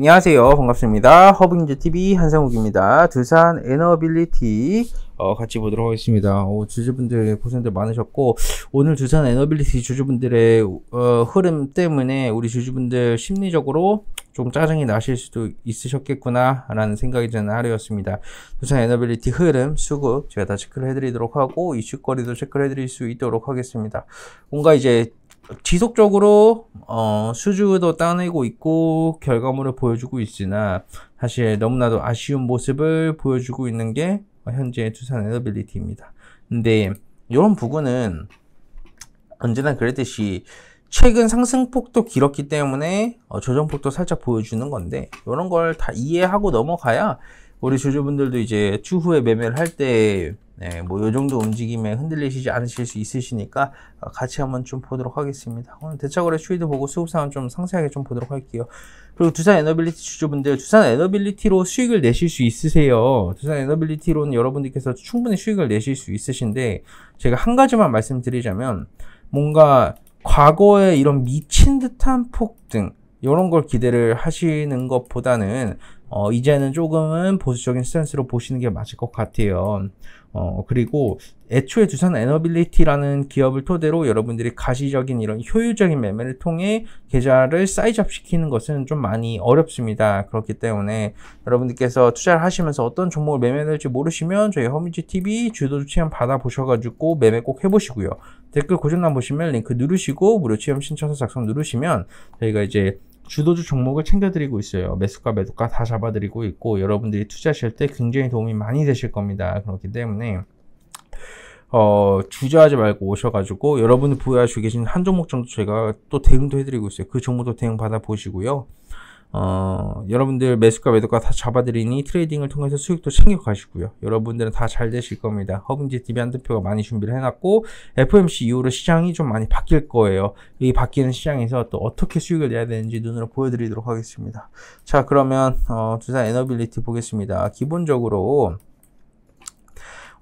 안녕하세요. 반갑습니다. 허브인즈 t v 한상욱입니다. 두산 에너빌리티 어, 같이 보도록 하겠습니다. 오, 주주분들 고생들 많으셨고 오늘 두산 에너빌리티 주주분들의 어, 흐름 때문에 우리 주주분들 심리적으로 좀 짜증이 나실 수도 있으셨겠구나 라는 생각이 드는 하루였습니다. 두산 에너빌리티 흐름, 수급 제가 다 체크를 해드리도록 하고 이슈거리도 체크를 해드릴 수 있도록 하겠습니다. 뭔가 이제 지속적으로 어, 수주도 따내고 있고 결과물을 보여주고 있으나 사실 너무나도 아쉬운 모습을 보여주고 있는 게 현재 두산 에너빌리티입니다. 근데 이런 부분은 언제나 그랬듯이 최근 상승폭도 길었기 때문에 어, 조정폭도 살짝 보여주는 건데 이런 걸 다 이해하고 넘어가야 우리 주주분들도 이제 추후에 매매를 할 때뭐요 네, 정도 움직임에 흔들리시지 않으실 수 있으시니까 어, 같이 한번 좀 보도록 하겠습니다. 오늘 대차거래 추이도 보고 수급상황 좀 상세하게 좀 보도록 할게요. 그리고 두산 에너빌리티 주주분들 두산 에너빌리티로 수익을 내실 수 있으세요. 두산 에너빌리티로는 여러분들께서 충분히 수익을 내실 수 있으신데 제가 한 가지만 말씀드리자면 뭔가 과거에 이런 미친 듯한 폭등 이런 걸 기대를 하시는 것보다는 어, 이제는 조금은 보수적인 스탠스로 보시는 게 맞을 것 같아요. 어, 그리고 애초에 두산 에너빌리티라는 기업을 토대로 여러분들이 가시적인 이런 효율적인 매매를 통해 계좌를 사이즈업 시키는 것은 좀 많이 어렵습니다. 그렇기 때문에 여러분들께서 투자를 하시면서 어떤 종목을 매매될지 해야 모르시면 저희 허뮤지 TV 주도 추천 받아보셔가지고 매매 꼭 해보시고요. 댓글 고정란 보시면 링크 누르시고 무료 체험 신청서 작성 누르시면 저희가 이제 주도주 종목을 챙겨드리고 있어요. 매수가 매도가 다 잡아드리고 있고 여러분들이 투자하실 때 굉장히 도움이 많이 되실 겁니다. 그렇기 때문에 어, 주저하지 말고 오셔가지고 여러분이 보여하시고 계신 한 종목 정도 제가 또 대응도 해드리고 있어요. 그 종목도 대응 받아보시고요. 어, 여러분들 매수가 매도가 다 잡아드리니 트레이딩을 통해서 수익도 챙겨가시고요. 여러분들은 다 잘 되실 겁니다. 허금지 디비안대표가 많이 준비를 해놨고 f m c 이후로 시장이 좀 많이 바뀔 거예요. 이 바뀌는 시장에서 또 어떻게 수익을 내야 되는지 눈으로 보여드리도록 하겠습니다. 자 그러면 어, 두산 에너빌리티 보겠습니다. 기본적으로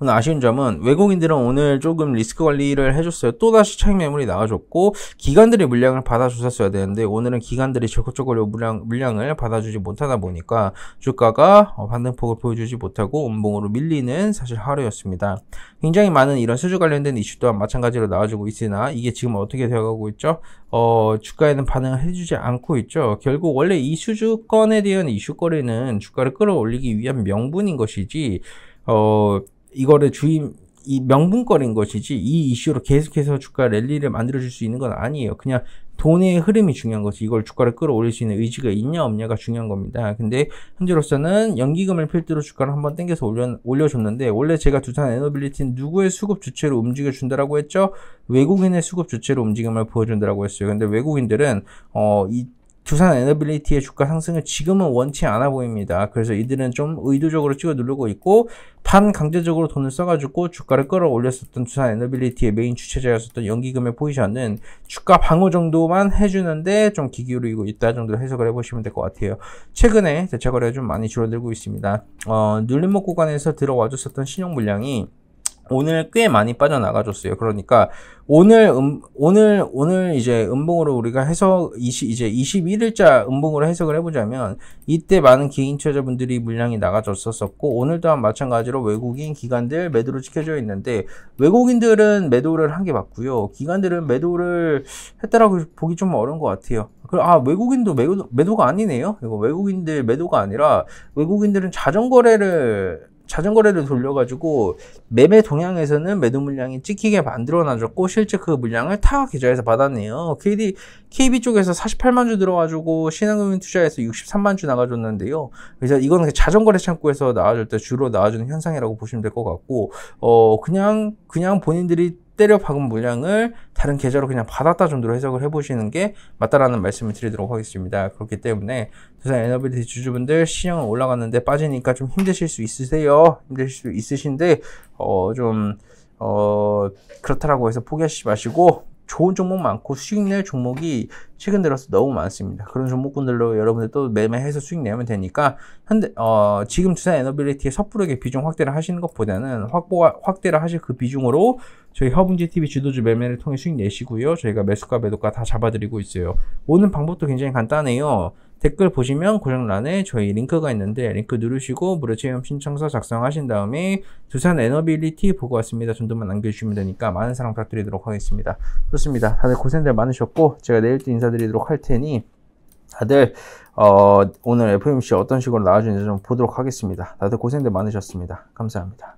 오늘 아쉬운 점은 외국인들은 오늘 조금 리스크 관리를 해줬어요. 또다시 차익 매물이 나와줬고 기관들이 물량을 받아줬었어야 되는데 오늘은 기관들이 적극적으로 물량, 물량을 받아주지 못하다 보니까 주가가 어, 반등폭을 보여주지 못하고 운봉으로 밀리는 사실 하루였습니다. 굉장히 많은 이런 수주 관련된 이슈 또한 마찬가지로 나와주고 있으나 이게 지금 어떻게 되어가고 있죠? 어, 주가에는 반응을 해주지 않고 있죠. 결국 원래 이 수주권에 대한 이슈거리는 주가를 끌어올리기 위한 명분인 것이지 어, 이거를 주임 이 명분거리인 것이지 이 이슈로 계속해서 주가 랠리를 만들어줄 수 있는 건 아니에요. 그냥 돈의 흐름이 중요한 거지. 이걸 주가를 끌어올릴 수 있는 의지가 있냐 없냐가 중요한 겁니다. 근데 현재로서는 연기금을 필두로 주가를 한번 땡겨서 올려, 올려줬는데 원래 제가 두산 에너빌리티는 누구의 수급 주체로 움직여준다라고 했죠? 외국인의 수급 주체로 움직임을 보여준다라고 했어요. 근데 외국인들은 어, 이 두산 에너빌리티의 주가 상승을 지금은 원치 않아 보입니다. 그래서 이들은 좀 의도적으로 찍어 누르고 있고 반강제적으로 돈을 써가지고 주가를 끌어올렸었던 두산 에너빌리티의 메인 주체자였었던 연기금의 포지션은 주가 방어 정도만 해주는데 좀 기기울이고 있다 정도로 해석을 해보시면 될 것 같아요. 최근에 대차 거래가 좀 많이 줄어들고 있습니다. 어, 눌림목 구간에서 들어와줬었던 신용 물량이 오늘 꽤 많이 빠져나가줬어요. 그러니까 오늘 음, 오늘 오늘 이제 음봉으로 우리가 해석 20, 이제 21일자 음봉으로 해석을 해보자면 이때 많은 개인 투자자분들이 물량이 나가졌었었고 오늘 또한 마찬가지로 외국인 기관들 매도로 지켜져 있는데 외국인들은 매도를 한 게 맞고요 기관들은 매도를 했다라고 보기 좀 어려운 것 같아요. 아 외국인도 매도, 매도가 아니네요. 이거 외국인들 매도가 아니라 외국인들은 자전거래를 자전거래를 돌려가지고 매매 동향에서는 매도 물량이 찍히게 만들어놔줬고 실제 그 물량을 타 계좌에서 받았네요. KD, KB 쪽에서 48만 주 들어가지고 신한금융 투자에서 63만 주 나가줬는데요. 그래서 이거는 그 자전거래 창구에서 나와줄 때 주로 나와주는 현상이라고 보시면 될 것 같고 어 그냥 그냥 본인들이 때려 박은 물량을 다른 계좌로 그냥 받았다 정도로 해석을 해보시는 게 맞다라는 말씀을 드리도록 하겠습니다. 그렇기 때문에 두산 에너빌리티 주주분들 시형은 올라갔는데 빠지니까 좀 힘드실 수 있으세요. 힘드실 수 있으신데 어, 좀 어, 그렇다라고 해서 포기하시지 마시고 좋은 종목 많고 수익 낼 종목이 최근 들어서 너무 많습니다. 그런 종목군들로 여러분들 또 매매해서 수익 내면 되니까 현대 어 지금 투자 에너빌리티에 섣부르게 비중 확대를 하시는 것보다는 확보 확대를 하실 그 비중으로 저희 허분지 TV 주도주 매매를 통해 수익 내시고요. 저희가 매수가 매도가 다 잡아드리고 있어요. 오는 방법도 굉장히 간단해요. 댓글 보시면 고정란에 저희 링크가 있는데 링크 누르시고 무료 체험 신청서 작성하신 다음에 두산 에너빌리티 보고 왔습니다. 정도만 남겨주시면 되니까 많은 사랑 부탁드리도록 하겠습니다. 좋습니다. 다들 고생들 많으셨고 제가 내일 또 인사드리도록 할 테니 다들 어, 오늘 FMC 어떤 식으로 나와주는지 좀 보도록 하겠습니다. 다들 고생들 많으셨습니다. 감사합니다.